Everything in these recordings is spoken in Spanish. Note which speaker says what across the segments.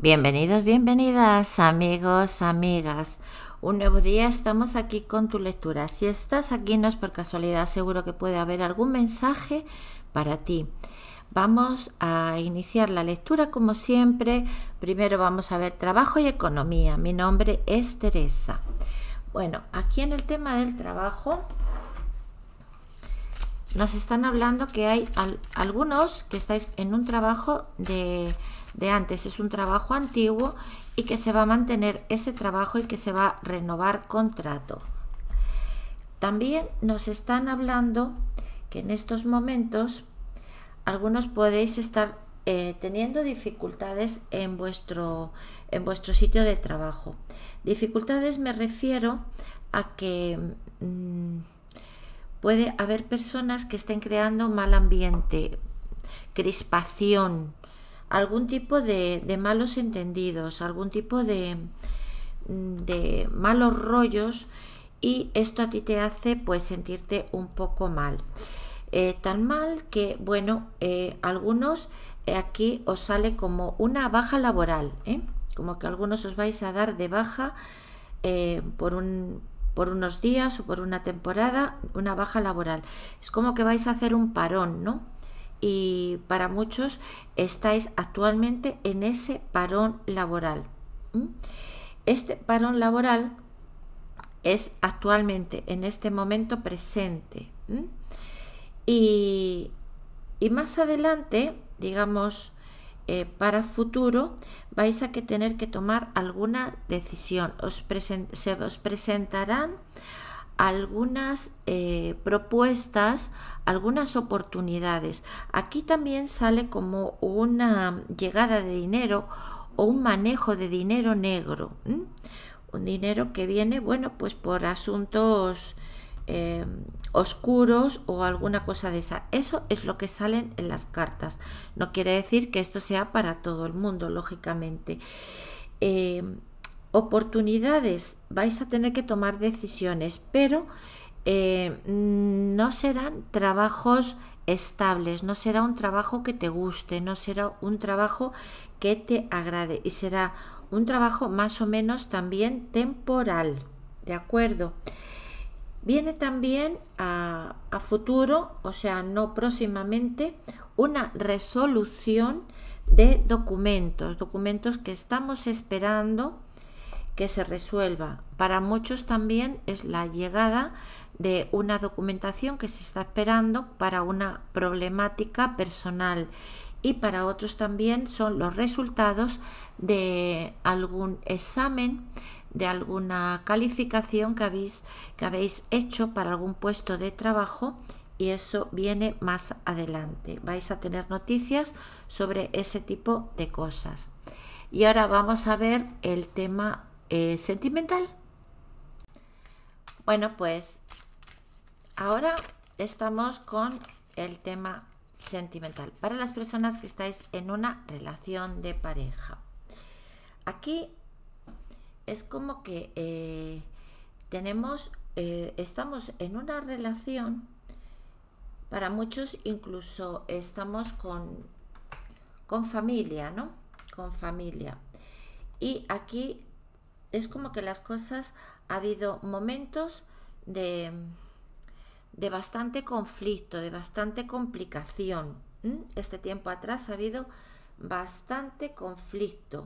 Speaker 1: Bienvenidos, bienvenidas, amigos, amigas. Un nuevo día, estamos aquí con tu lectura. Si estás aquí no es por casualidad, seguro que puede haber algún mensaje para ti. Vamos a iniciar la lectura como siempre. Primero vamos a ver trabajo y economía. Mi nombre es Teresa. Bueno, aquí en el tema del trabajo nos están hablando que hay algunos que estáis en un trabajo de de antes, es un trabajo antiguo y que se va a mantener ese trabajo y que se va a renovar contrato. También nos están hablando que en estos momentos algunos podéis estar eh, teniendo dificultades en vuestro, en vuestro sitio de trabajo. Dificultades me refiero a que mm, puede haber personas que estén creando mal ambiente, crispación, algún tipo de, malos entendidos, algún tipo mm, de, malos rollos y esto a ti te hace pues sentirte un poco mal. Eh, tan mal que, bueno, eh, algunos eh, aquí os sale como una baja laboral, como que algunos os vais a dar de baja por, un, por unos días o por una temporada, una baja laboral. Es como que vais a hacer un parón, ¿no? y para muchos estáis actualmente en ese parón laboral. Este parón laboral es actualmente, en este momento presente. Y, más adelante, digamos, eh, para futuro, vais a que tener que tomar alguna decisión. Os, se os presentarán algunas eh, propuestas, algunas oportunidades. Aquí también sale como una llegada de dinero o un manejo de dinero negro. Un dinero que viene, bueno, pues por asuntos eh, oscuros o alguna cosa de esa. Eso es lo que salen en las cartas. No quiere decir que esto sea para todo el mundo, lógicamente. Eh, oportunidades, vais a tener que tomar decisiones, pero eh, no serán trabajos estables, no será un trabajo que te guste, no será un trabajo que te agrade y será un trabajo más o menos también temporal, ¿de acuerdo? Viene también a futuro, o sea, no próximamente, una resolución de documentos, documentos que estamos esperando que se resuelva. Para muchos también es la llegada de una documentación que se está esperando para una problemática personal y para otros también son los resultados de algún examen, de alguna calificación que habéis, que habéis hecho para algún puesto de trabajo y eso viene más adelante. Vais a tener noticias sobre ese tipo de cosas. Y ahora vamos a ver el tema eh, sentimental. Bueno, pues ahora estamos con el tema sentimental. Para las personas que estáis en una relación de pareja. Aquí es como que eh, tenemos, eh, estamos en una relación, para muchos incluso estamos con, con familia, ¿no? Con familia. Y aquí es como que las cosas, ha habido momentos de, de bastante conflicto, de bastante complicación. Este tiempo atrás ha habido bastante conflicto.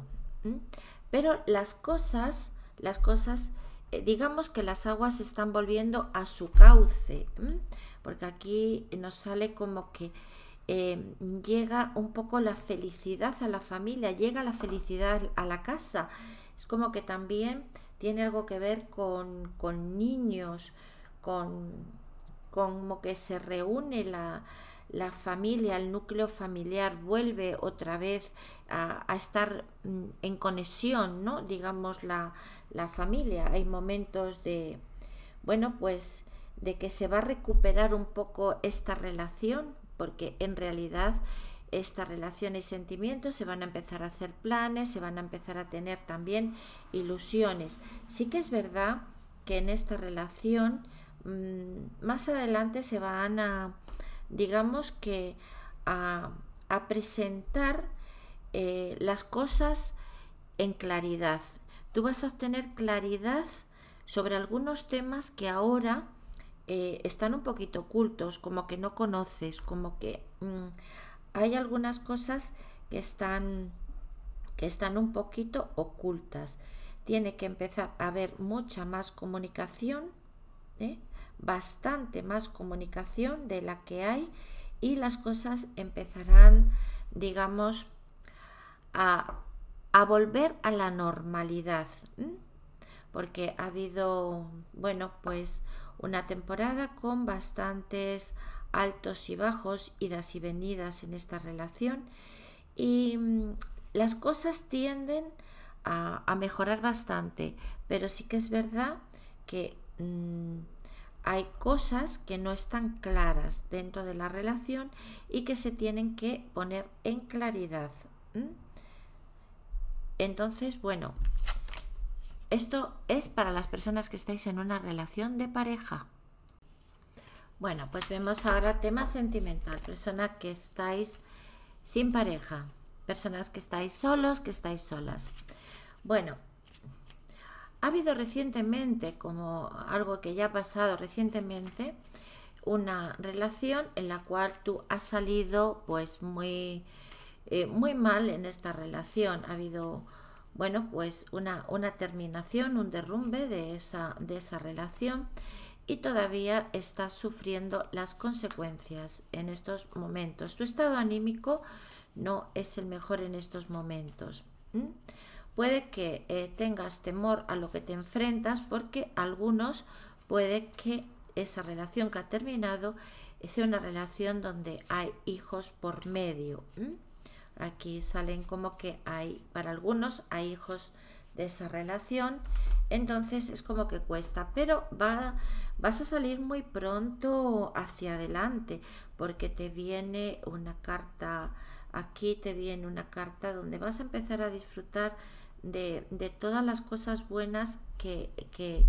Speaker 1: Pero las cosas, las cosas, eh, digamos que las aguas se están volviendo a su cauce, porque aquí nos sale como que eh, llega un poco la felicidad a la familia, llega la felicidad a la casa. Es como que también tiene algo que ver con, con niños, con como que se reúne la, la familia, el núcleo familiar vuelve otra vez a, estar mm, en conexión, ¿no? Digamos la, la, familia. Hay momentos de, bueno, pues de que se va a recuperar un poco esta relación, porque en realidad esta relación y sentimientos, se van a empezar a hacer planes, se van a empezar a tener también ilusiones. Sí que es verdad que en esta relación mm, más adelante se van a, digamos que, a, presentar eh, las cosas en claridad. Tú vas a obtener claridad sobre algunos temas que ahora eh, están un poquito ocultos, como que no conoces, como que... Mm, hay algunas cosas que están, que están un poquito ocultas. Tiene que empezar a haber mucha más comunicación, ¿eh? bastante más comunicación de la que hay y las cosas empezarán, digamos, a, a volver a la normalidad. Porque ha habido, bueno, pues una temporada con bastantes altos y bajos, idas y venidas en esta relación y mm, las cosas tienden a, mejorar bastante, pero sí que es verdad que mm, hay cosas que no están claras dentro de la relación y que se tienen que poner en claridad. Entonces, bueno, esto es para las personas que estáis en una relación de pareja. Bueno, pues vemos ahora tema sentimental, persona que estáis sin pareja, personas que estáis solos, que estáis solas. Bueno, ha habido recientemente, como algo que ya ha pasado recientemente, una relación en la cual tú has salido pues muy, eh, muy mal en esta relación. Ha habido, bueno, pues una, terminación, un derrumbe de esa, de esa relación y todavía estás sufriendo las consecuencias en estos momentos. Tu estado anímico no es el mejor en estos momentos. Puede que eh, tengas temor a lo que te enfrentas porque algunos puede que esa relación que ha terminado sea una relación donde hay hijos por medio. Aquí salen como que hay, para algunos hay hijos de esa relación entonces es como que cuesta, pero va, vas a salir muy pronto hacia adelante porque te viene una carta, aquí te viene una carta donde vas a empezar a disfrutar de, todas las cosas buenas que, que,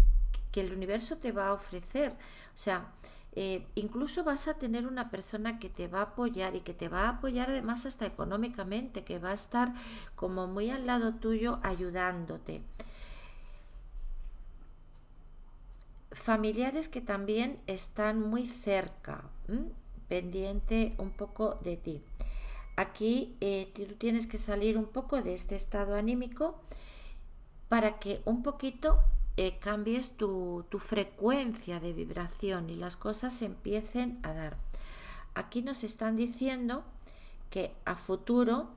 Speaker 1: el universo te va a ofrecer. O sea, eh, incluso vas a tener una persona que te va a apoyar y que te va a apoyar además hasta económicamente, que va a estar como muy al lado tuyo ayudándote. familiares que también están muy cerca, pendiente un poco de ti. Aquí eh, tú tienes que salir un poco de este estado anímico para que un poquito eh, cambies tu, tu frecuencia de vibración y las cosas se empiecen a dar. Aquí nos están diciendo que a futuro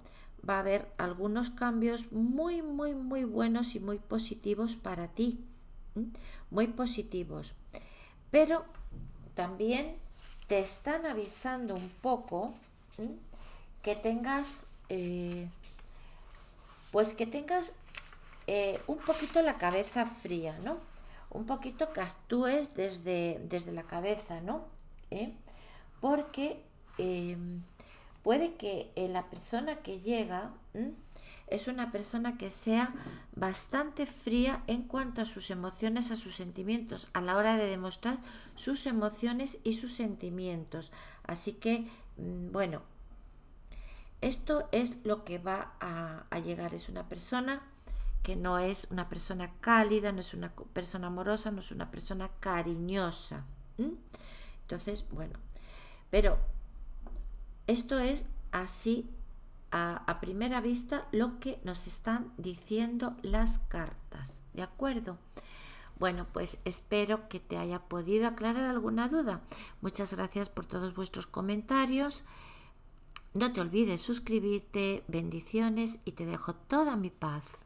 Speaker 1: va a haber algunos cambios muy, muy, muy buenos y muy positivos para ti muy positivos. Pero también te están avisando un poco que tengas, eh, pues que tengas eh, un poquito la cabeza fría, ¿no? Un poquito que actúes desde, desde la cabeza, ¿no? ¿Eh? Porque puede que la persona que llega es una persona que sea bastante fría en cuanto a sus emociones, a sus sentimientos, a la hora de demostrar sus emociones y sus sentimientos. Así que, mm, bueno, esto es lo que va a, llegar. Es una persona que no es una persona cálida, no es una persona amorosa, no es una persona cariñosa. Entonces, bueno, pero esto es así a, primera vista lo que nos están diciendo las cartas, ¿de acuerdo? Bueno, pues espero que te haya podido aclarar alguna duda. Muchas gracias por todos vuestros comentarios. No te olvides suscribirte, bendiciones y te dejo toda mi paz.